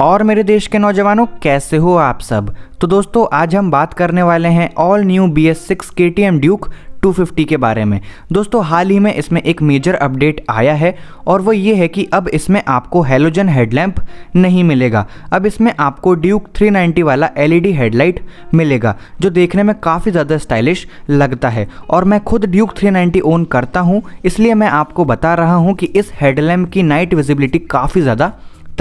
और मेरे देश के नौजवानों कैसे हो आप सब तो दोस्तों आज हम बात करने वाले हैं all new B S six K T M Duke 250 के बारे में दोस्तों हाल ही में इसमें एक मेजर अपडेट आया है और वो ये है कि अब इसमें आपको हेलोजन हेडलैम्प नहीं मिलेगा अब इसमें आपको ड्यूक 390 वाला एलईडी हेडलाइट e मिलेगा जो देखने में काफ़ी ज़्यादा स्टाइलिश लगता है और मैं खुद ड्यूक 390 ओन करता हूँ इसलिए मैं आपको बता रहा हूँ कि इस हेडलैम्प की नाइट विजिबिलिटी काफ़ी ज़्यादा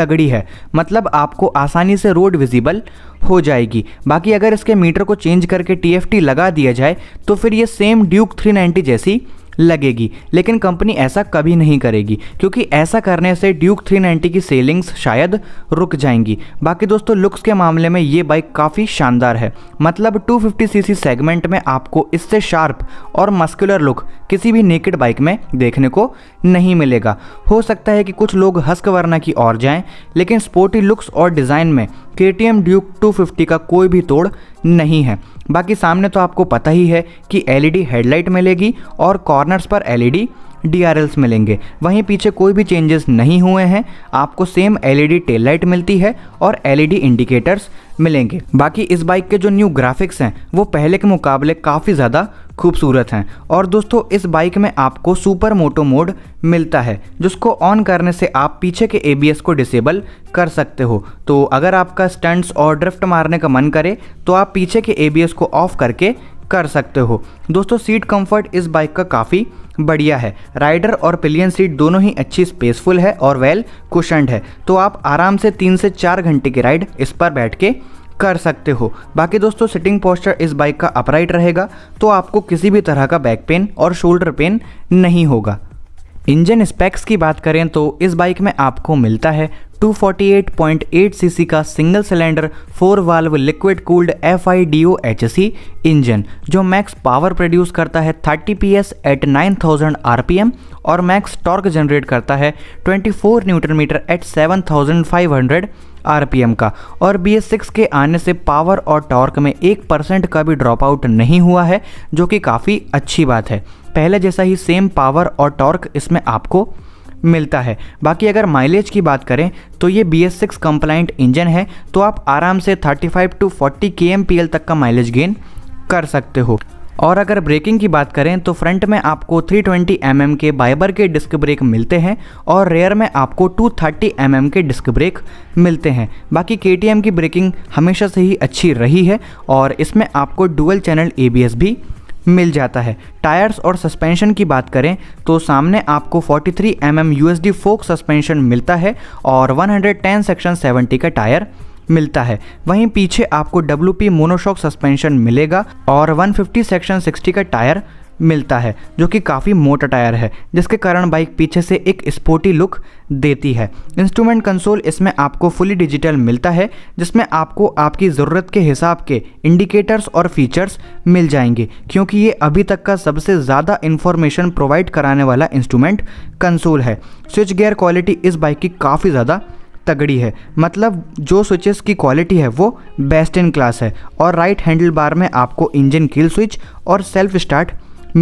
तगड़ी है मतलब आपको आसानी से रोड विजिबल हो जाएगी बाकी अगर इसके मीटर को चेंज करके टी लगा दिया जाए तो फिर ये सेम ड्यूक 390 जैसी लगेगी लेकिन कंपनी ऐसा कभी नहीं करेगी क्योंकि ऐसा करने से ड्यूक 390 की सेलिंग्स शायद रुक जाएंगी बाकी दोस्तों लुक्स के मामले में ये बाइक काफ़ी शानदार है मतलब 250 सीसी सेगमेंट में आपको इससे शार्प और मस्कुलर लुक किसी भी नेकेड बाइक में देखने को नहीं मिलेगा हो सकता है कि कुछ लोग हस्क वरना की ओर जाएँ लेकिन स्पोर्टी लुक्स और डिज़ाइन में के टी एम ड्यूक टू का कोई भी तोड़ नहीं है बाकी सामने तो आपको पता ही है कि एलईडी हेडलाइट e मिलेगी और कॉर्नर्स पर एलईडी डीआरएल्स e मिलेंगे वहीं पीछे कोई भी चेंजेस नहीं हुए हैं आपको सेम एलईडी टेल लाइट मिलती है और एलईडी इंडिकेटर्स e मिलेंगे बाकी इस बाइक के जो न्यू ग्राफिक्स हैं वो पहले के मुकाबले काफ़ी ज़्यादा खूबसूरत हैं और दोस्तों इस बाइक में आपको सुपर मोटो मोड मिलता है जिसको ऑन करने से आप पीछे के एबीएस को डिसेबल कर सकते हो तो अगर आपका स्टंट्स और ड्रिफ्ट मारने का मन करे तो आप पीछे के एबीएस को ऑफ करके कर सकते हो दोस्तों सीट कंफर्ट इस बाइक का काफ़ी बढ़िया है राइडर और पिलियन सीट दोनों ही अच्छी स्पेसफुल है और वेल कुशंड है तो आप आराम से तीन से चार घंटे की राइड इस पर बैठ के कर सकते हो बाकी दोस्तों सिटिंग पोस्चर इस बाइक का अपराइट रहेगा तो आपको किसी भी तरह का बैक पेन और शोल्डर पेन नहीं होगा इंजन स्पेक्स की बात करें तो इस बाइक में आपको मिलता है 248.8 सीसी का single cylinder four valve liquid cooled F I D O H C engine जो मैक्स पावर प्रोड्यूस करता है 30 पी एस एट 9000 आरपीएम और मैक्स टॉर्क जनरेट करता है 24 न्यूटन मीटर एट 7500 आरपीएम का और बी एस सिक्स के आने से पावर और टॉर्क में एक परसेंट का भी ड्रॉप आउट नहीं हुआ है जो कि काफ़ी अच्छी बात है पहले जैसा ही सेम पावर और टॉर्क इसमें आपको मिलता है बाकी अगर माइलेज की बात करें तो ये B S six compliant engine है तो आप आराम से 35 टू 40 के एम तक का माइलेज गेन कर सकते हो और अगर ब्रेकिंग की बात करें तो फ्रंट में आपको 320 ट्वेंटी mm के बाइबर के डिस्क ब्रेक मिलते हैं और रेयर में आपको 230 थर्टी mm के डिस्क ब्रेक मिलते हैं बाकी के की ब्रेकिंग हमेशा से ही अच्छी रही है और इसमें आपको डुअल चैनल ए भी मिल जाता है टायर्स और सस्पेंशन की बात करें तो सामने आपको 43 three M M fork suspension मिलता है और 110 सेक्शन 70 का टायर मिलता है वहीं पीछे आपको डब्ल्यू पी मोनोशॉक सस्पेंशन मिलेगा और 150 सेक्शन 60 का टायर मिलता है जो कि काफ़ी मोटा टायर है जिसके कारण बाइक पीछे से एक स्पोर्टी लुक देती है इंस्ट्रूमेंट कंसोल इसमें आपको फुली डिजिटल मिलता है जिसमें आपको आपकी ज़रूरत के हिसाब के इंडिकेटर्स और फीचर्स मिल जाएंगे क्योंकि ये अभी तक का सबसे ज़्यादा इन्फॉर्मेशन प्रोवाइड कराने वाला इंस्ट्रूमेंट कंसोल है स्विच गेयर क्वालिटी इस बाइक की काफ़ी ज़्यादा तगड़ी है मतलब जो स्विचेस की क्वालिटी है वो बेस्ट इन क्लास है और राइट हैंडल बार में आपको इंजन किल स्विच और सेल्फ स्टार्ट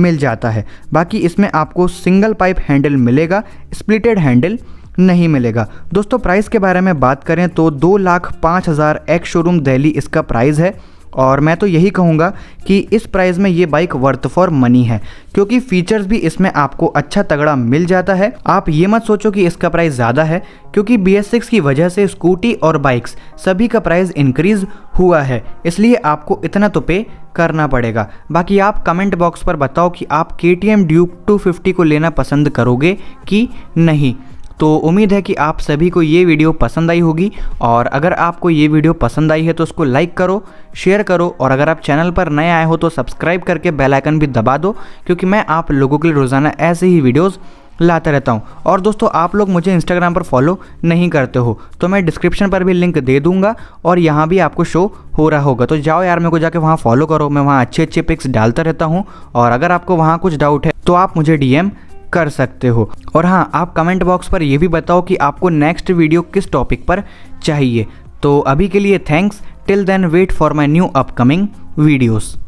मिल जाता है बाकी इसमें आपको सिंगल पाइप हैंडल मिलेगा स्प्लिटेड हैंडल नहीं मिलेगा दोस्तों प्राइस के बारे में बात करें तो दो लाख पाँच हज़ार एक्स शोरूम दिल्ली इसका प्राइस है और मैं तो यही कहूँगा कि इस प्राइस में ये बाइक वर्थ फॉर मनी है क्योंकि फीचर्स भी इसमें आपको अच्छा तगड़ा मिल जाता है आप ये मत सोचो कि इसका प्राइस ज़्यादा है क्योंकि बी की वजह से स्कूटी और बाइक्स सभी का प्राइस इंक्रीज हुआ है इसलिए आपको इतना तो पे करना पड़ेगा बाकी आप कमेंट बॉक्स पर बताओ कि आप के टी एम ड्यूक टू को लेना पसंद करोगे कि नहीं तो उम्मीद है कि आप सभी को ये वीडियो पसंद आई होगी और अगर आपको ये वीडियो पसंद आई है तो उसको लाइक करो शेयर करो और अगर आप चैनल पर नए आए हो तो सब्सक्राइब करके बेल आइकन भी दबा दो क्योंकि मैं आप लोगों के लिए रोज़ाना ऐसे ही वीडियोज़ लाता रहता हूँ और दोस्तों आप लोग मुझे इंस्टाग्राम पर फॉलो नहीं करते हो तो मैं डिस्क्रिप्शन पर भी लिंक दे दूंगा और यहाँ भी आपको शो हो रहा होगा तो जाओ यार मेरे को जाके वहाँ फॉलो करो मैं वहाँ अच्छे अच्छे पिक्स डालता रहता हूँ और अगर आपको वहाँ कुछ डाउट है तो आप मुझे एम कर सकते हो और हाँ आप कमेंट बॉक्स पर यह भी बताओ कि आपको नेक्स्ट वीडियो किस टॉपिक पर चाहिए तो अभी के लिए thanks till then wait for my new upcoming videos